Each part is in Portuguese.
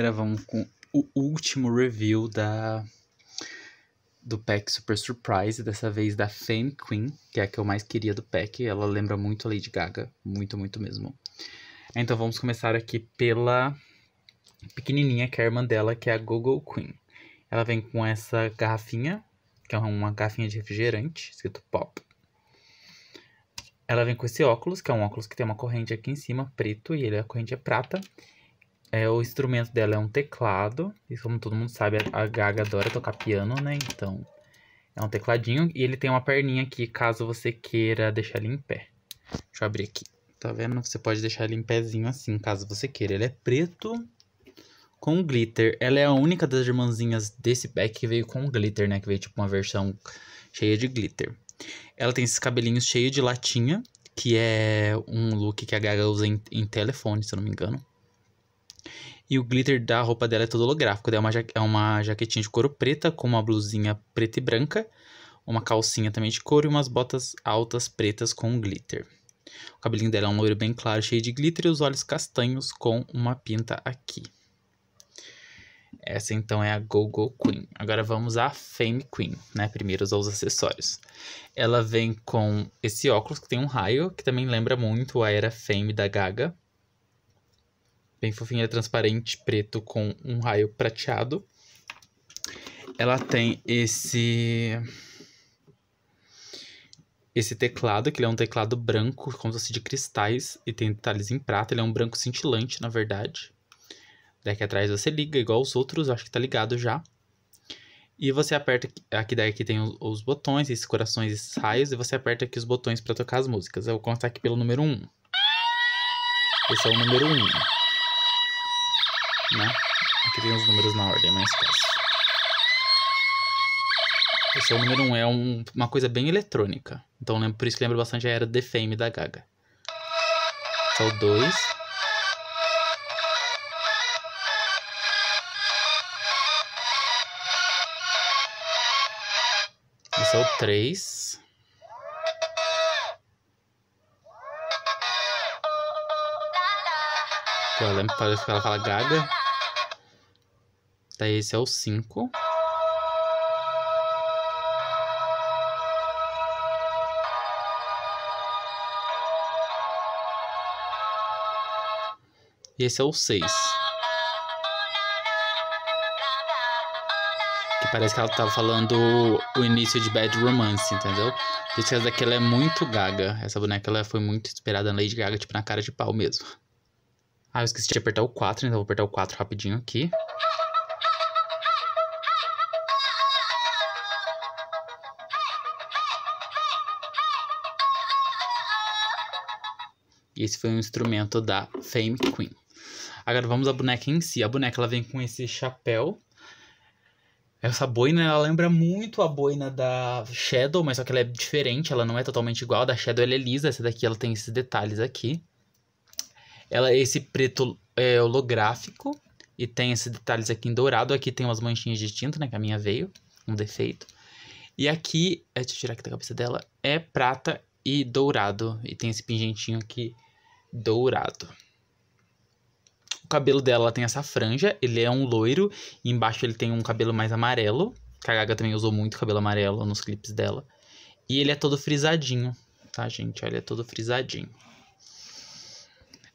galera, vamos com o último review da do pack Super Surprise, dessa vez da Fame Queen, que é a que eu mais queria do pack. Ela lembra muito a Lady Gaga, muito, muito mesmo. Então vamos começar aqui pela pequenininha que é a irmã dela, que é a Google Queen. Ela vem com essa garrafinha, que é uma garrafinha de refrigerante, escrito Pop. Ela vem com esse óculos, que é um óculos que tem uma corrente aqui em cima, preto, e ele, a corrente é prata. É, o instrumento dela é um teclado. E como todo mundo sabe, a Gaga adora tocar piano, né? Então, é um tecladinho. E ele tem uma perninha aqui, caso você queira deixar ele em pé. Deixa eu abrir aqui. Tá vendo? Você pode deixar ele em pezinho assim, caso você queira. Ele é preto com glitter. Ela é a única das irmãzinhas desse pack que veio com glitter, né? Que veio tipo uma versão cheia de glitter. Ela tem esses cabelinhos cheios de latinha, que é um look que a Gaga usa em, em telefone, se eu não me engano. E o glitter da roupa dela é todo holográfico. É uma, é uma jaquetinha de couro preta com uma blusinha preta e branca, uma calcinha também de couro e umas botas altas pretas com glitter. O cabelinho dela é um loiro bem claro, cheio de glitter e os olhos castanhos com uma pinta aqui. Essa então é a Go-Go Queen. Agora vamos à Fame Queen, né? Primeiro os acessórios. Ela vem com esse óculos que tem um raio, que também lembra muito a era Fame da Gaga bem fofinha, transparente, preto com um raio prateado. Ela tem esse esse teclado, que ele é um teclado branco, como se fosse de cristais, e tem detalhes em prata, ele é um branco cintilante, na verdade. Daqui atrás você liga, igual os outros, acho que tá ligado já. E você aperta, aqui daqui tem os, os botões, esses corações, esses raios, e você aperta aqui os botões para tocar as músicas. Eu vou contar aqui pelo número 1. Esse é o número 1 né? Aqui tem os números na ordem, mas mais Esse é o número 1, um, é um, uma coisa bem eletrônica. Então lembro, por isso que lembro bastante a era The Fame da Gaga. Esse é o 2. Esse é o 3. Eu lembro que ela fala Gaga. Tá, esse é o 5. E esse é o 6. Que parece que ela tava falando o início de Bad Romance, entendeu? Por isso que essa daqui é muito gaga. Essa boneca ela foi muito inspirada na Lady Gaga, tipo na cara de pau mesmo. Ah, eu esqueci de apertar o 4, então vou apertar o 4 rapidinho aqui. E esse foi um instrumento da Fame Queen. Agora vamos à boneca em si. A boneca ela vem com esse chapéu. Essa boina ela lembra muito a boina da Shadow, mas só que ela é diferente, ela não é totalmente igual. A da Shadow ela é lisa, essa daqui ela tem esses detalhes aqui. Ela esse preto é holográfico e tem esses detalhes aqui em dourado. Aqui tem umas manchinhas de tinta, né, que a minha veio, um defeito. E aqui, é, deixa eu tirar aqui da cabeça dela, é prata e dourado e tem esse pingentinho aqui dourado. O cabelo dela tem essa franja, ele é um loiro, e embaixo ele tem um cabelo mais amarelo. A Gaga também usou muito cabelo amarelo nos clipes dela. E ele é todo frisadinho, tá, gente? Olha, é todo frisadinho.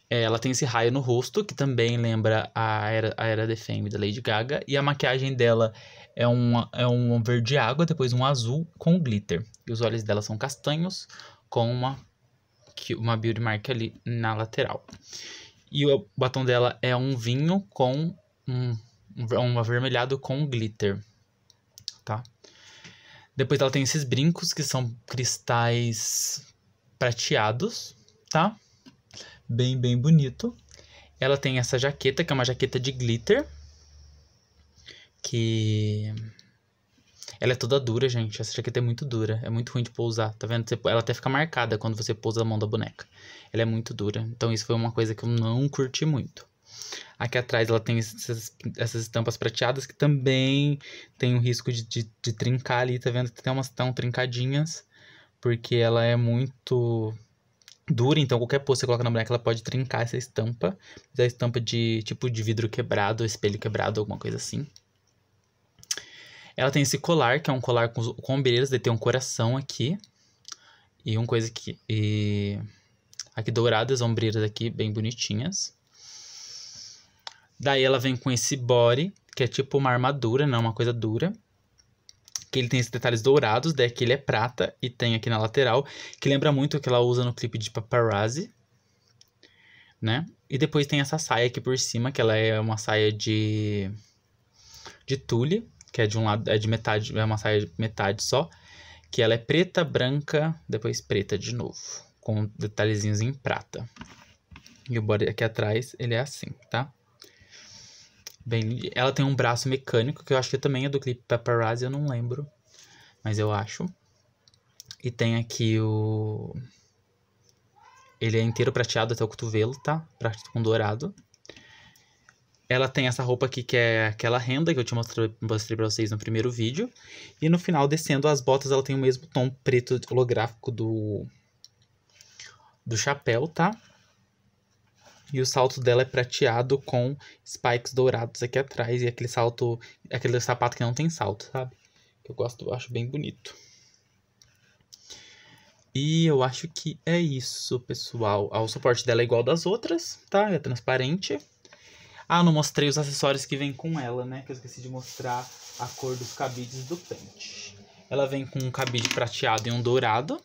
É, ela tem esse raio no rosto, que também lembra a Era, a era de Fame da Lady Gaga. E a maquiagem dela é um, é um verde água, depois um azul com glitter. E os olhos dela são castanhos, com uma que uma beauty mark ali na lateral. E o batom dela é um vinho com um, um avermelhado com glitter, tá? Depois ela tem esses brincos que são cristais prateados, tá? Bem, bem bonito. Ela tem essa jaqueta, que é uma jaqueta de glitter, que ela é toda dura, gente. Essa jaqueta é muito dura. É muito ruim de pousar. Tá vendo? Ela até fica marcada quando você pousa a mão da boneca. Ela é muito dura. Então isso foi uma coisa que eu não curti muito. Aqui atrás ela tem essas estampas prateadas que também tem o risco de, de, de trincar ali, tá vendo? Tem umas tão trincadinhas, porque ela é muito dura, então qualquer pose que você coloca na boneca, ela pode trincar essa estampa. Mas é a estampa de tipo de vidro quebrado, espelho quebrado, alguma coisa assim. Ela tem esse colar, que é um colar com, com ombreiras, ele tem um coração aqui. E uma coisa que. E... Aqui douradas, ombreiras aqui, bem bonitinhas. Daí ela vem com esse body, que é tipo uma armadura, não uma coisa dura. Que ele tem esses detalhes dourados, daí aqui ele é prata e tem aqui na lateral, que lembra muito o que ela usa no clipe de Paparazzi, né? E depois tem essa saia aqui por cima, que ela é uma saia de de tule, que é de um lado, é de metade, é uma saia de metade só, que ela é preta, branca, depois preta de novo, com detalhezinhos em prata. E o body aqui atrás, ele é assim, tá? Bem, ela tem um braço mecânico, que eu acho que também é do clipe Paparazzi, eu não lembro, mas eu acho. E tem aqui o... Ele é inteiro prateado até o cotovelo, tá? Prato com dourado. Ela tem essa roupa aqui que é aquela renda que eu te mostrei, mostrei pra vocês no primeiro vídeo. E no final, descendo as botas, ela tem o mesmo tom preto holográfico do, do chapéu, tá? E o salto dela é prateado com spikes dourados aqui atrás. E aquele salto, aquele sapato que não tem salto, sabe? Que eu gosto, eu acho bem bonito. E eu acho que é isso, pessoal. O suporte dela é igual das outras, tá? É transparente. Ah, não mostrei os acessórios que vem com ela, né? Que eu esqueci de mostrar a cor dos cabides do pente. Ela vem com um cabide prateado e um dourado.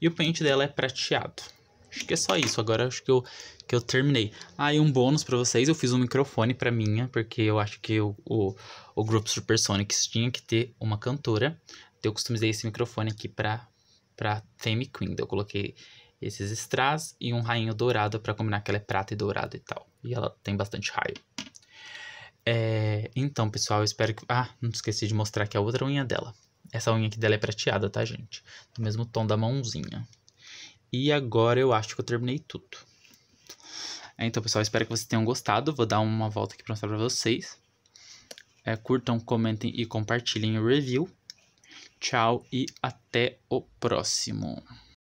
E o pente dela é prateado. Acho que é só isso. Agora acho que eu, que eu terminei. Ah, e um bônus para vocês. Eu fiz um microfone para minha, porque eu acho que o, o, o grupo Supersonics tinha que ter uma cantora. Então eu customizei esse microfone aqui pra, pra Theme Queen. Então eu coloquei esses strass e um rainho dourado para combinar que ela é prata e dourada e tal. E ela tem bastante raio. É, então, pessoal, eu espero que... Ah, não esqueci de mostrar aqui a outra unha dela. Essa unha aqui dela é prateada, tá, gente? Do mesmo tom da mãozinha. E agora eu acho que eu terminei tudo. É, então, pessoal, espero que vocês tenham gostado. Vou dar uma volta aqui pra mostrar pra vocês. É, curtam, comentem e compartilhem o review. Tchau e até o próximo.